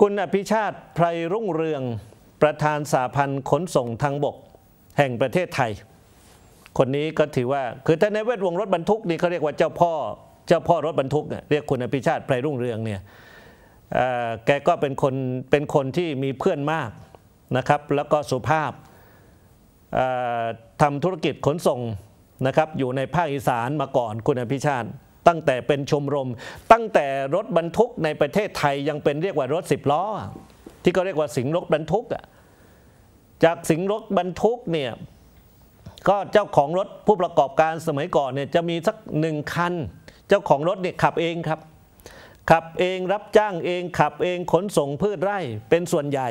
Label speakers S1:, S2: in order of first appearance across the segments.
S1: คุณอภิชาติไพรรุ่งเรืองประธานสาพันธ์ขนส่งทางบกแห่งประเทศไทย คนนี้ก็ถือว่าคือถ้าในเวทวงรถบรรทุกนี่เขาเรียกว่าเจ้าพ่อเจ้าพ่อรถบรรทุกเรียกคุณอภิชาติไพรรุ่งเรืองเนี่ยแกก็เป็นคนเป็นคนที่มีเพื่อนมากนะครับแล้วก็สุภาพทำธุรกิจขนส่งนะครับอยู่ในภาคอีสานมาก่อนคุณอภิชาติตั้งแต่เป็นชมรม ตั้งแต่รถบรรทุกในประเทศไทยยังเป็นเรียกว่ารถสิบล้อ ที่ก็เรียกว่าสิงรถบรรทุกอ่ะ จากสิงรถบรรทุกเนี่ย ก็เจ้าของรถผู้ประกอบการสมัยก่อนเนี่ยจะมีสักหนึ่งคัน เจ้าของรถเนี่ยขับเองครับ ขับเองรับจ้างเองขับเองขนส่งพืชไร่เป็นส่วนใหญ่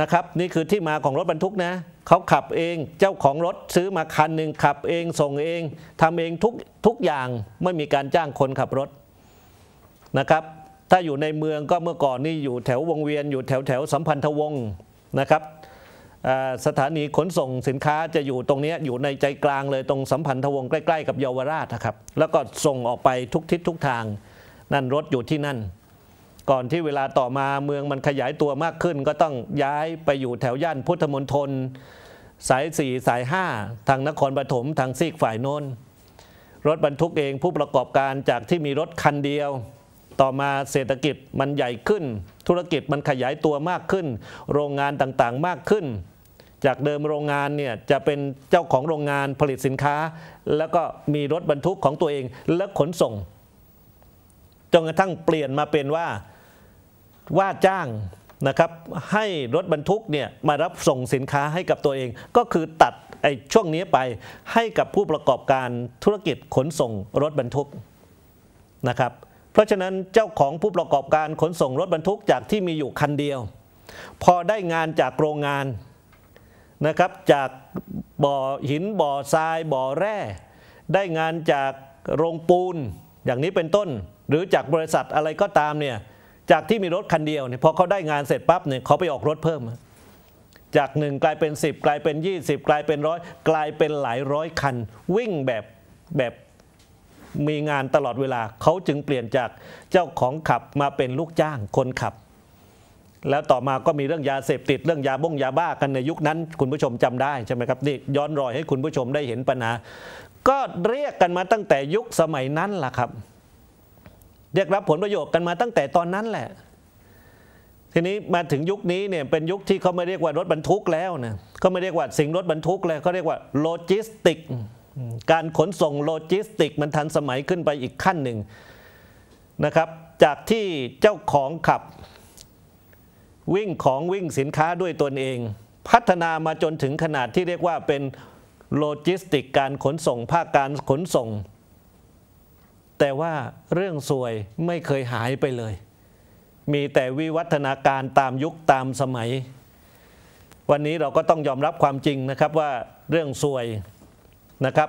S1: นะครับนี่คือที่มาของรถบรรทุกนะเขาขับเอง เจ้าของรถซื้อมาคันหนึ่งขับเองส่งเองทำเองทุกทุกอย่างไม่มีการจ้างคนขับรถนะครับถ้าอยู่ในเมืองก็เมื่อก่อนนี่อยู่แถววงเวียนอยู่แถวแถวสัมพันธวงศ์นะครับสถานีขนส่งสินค้าจะอยู่ตรงนี้อยู่ในใจกลางเลยตรงสัมพันธวงศ์ใกล้ๆ กับเยาวราชนะครับแล้วก็ส่งออกไปทุกทิศทุกทางนั่นรถอยู่ที่นั่นก่อนที่เวลาต่อมาเมืองมันขยายตัวมากขึ้น ก็ต้องย้ายไปอยู่แถวย่าน พุทธมณฑลสายสี่สายห้าทางนครปฐมทางซีกฝ่ายโน้นรถบรรทุกเองผู้ประกอบการจากที่มีรถคันเดียวต่อมาเศรษฐกิจมันใหญ่ขึ้น ธุรกิจมันขยายตัวมากขึ้น โรงงานต่างๆมากขึ้น จากเดิมโรงงานเนี่ยจะเป็นเจ้าของโรงงานผลิตสินค้า แล้วก็มีรถบรรทุกของตัวเองและขนส่งจนกระทั่งเปลี่ยนมาเป็นว่าว่าจ้างนะครับให้รถบรรทุกเนี่ยมารับส่งสินค้าให้กับตัวเอง ก็คือตัดไอ้ช่วงนี้ไปให้กับผู้ประกอบการธุรกิจขนส่งรถบรรทุกนะครับ เพราะฉะนั้นเจ้าของผู้ประกอบการขนส่งรถบรรทุกจากที่มีอยู่คันเดียว พอได้งานจากโรงงานนะครับจากบ่อหินบ่อทรายบ่อแร่ได้งานจากโรงปูนอย่างนี้เป็นต้น หรือจากบริษัทอะไรก็ตามเนี่ยจากที่มีรถคันเดียวเนี่ยพอเขาได้งานเสร็จปั๊บเนี่ยเขาไปออกรถเพิ่ม จากหนึ่งกลายเป็น 10 กลายเป็น 20 กลายเป็นร้อยกลายเป็นหลายร้อย คัน วิ่งแบบแบบมีงานตลอดเวลาเขาจึงเปลี่ยนจากเจ้าของขับมาเป็นลูกจ้างคนขับ แล้วต่อมาก็มีเรื่องยาเสพติดเรื่องยาบ้งยาบ้ากันในยุคนั้น คุณผู้ชมจำได้ใช่ไหมครับนี่ย้อนรอยให้คุณผู้ชมได้เห็นปัญหาก็เรียกกันมาตั้งแต่ยุคสมัยนั้นล่ะครับเรียกรับผลประโยชน์กันมาตั้งแต่ตอนนั้นแหละ ทีนี้มาถึงยุคนี้เนี่ยเป็นยุคที่เขาไม่เรียกว่ารถบรรทุกแล้วนะเขาไม่เรียกว่าสิ่งรถบรรทุกแล้วเขาเรียกว่าโลจิสติก การขนส่งโลจิสติก มันทันสมัยขึ้นไปอีกขั้นหนึ่งนะครับ จากที่เจ้าของขับ วิ่งของวิ่งสินค้าด้วยตนเอง พัฒนามาจนถึงขนาดที่เรียกว่าเป็นโลจิสติก การขนส่งภาคการขนส่งแต่ว่าเรื่องสวยไม่เคยหายไปเลย มีแต่วิวัฒนาการตามยุคตามสมัย วันนี้เราก็ต้องยอมรับความจริงนะครับว่าเรื่องสวยนะครับ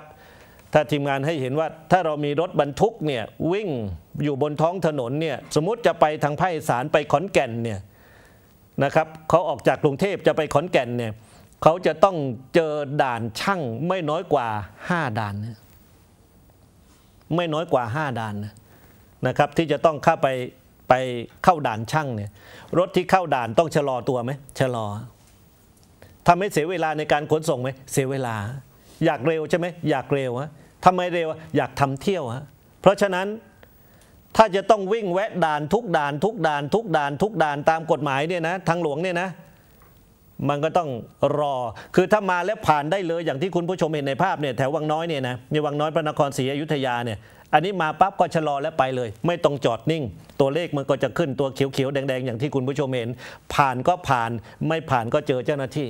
S1: ถ้าทีมงานให้เห็นว่าถ้าเรามีรถบรรทุกเนี่ยวิ่งอยู่บนท้องถนนเนี่ยสมมติจะไปทางภาคอีสานไปขอนแก่นเนี่ยนะครับเขาออกจากกรุงเทพจะไปขอนแก่นเนี่ยเขาจะต้องเจอด่านช่างไม่น้อยกว่า 5ด่านเนี่ยไม่น้อยกว่า 5ด่านนะครับ ที่จะต้องเข้าไปไปเข้าด่านช่างเนี่ยรถที่เข้าด่านต้องชะลอตัวไหมชะลอทำให้เสียเวลาในการขนส่งไหมเสียเวลา อยากเร็วใช่ไหมอยากเร็วฮะทำไมเร็วอยากทำเที่ยวฮะเพราะฉะนั้นถ้าจะต้องวิ่งแวะด่านทุกด่านทุกด่านทุกด่านทุกด่านตามกฎหมายเนี่ยนะทางหลวงเนี่ยนะมันก็ต้องรอ คือถ้ามาแล้วผ่านได้เลยอย่างที่คุณผู้ชมเห็นในภาพเนี่ยแถววังน้อยเนี่ยนะมีวังน้อยพระนครศรีอยุธยาเนี่ย อันนี้มาปั๊บก็ชะลอและไปเลย ไม่ต้องจอดนิ่ง ตัวเลขมันก็จะขึ้นตัวเขียวๆแดงๆอย่างที่คุณผู้ชมเห็นผ่านก็ผ่านไม่ผ่านก็เจอเจ้าหน้าที่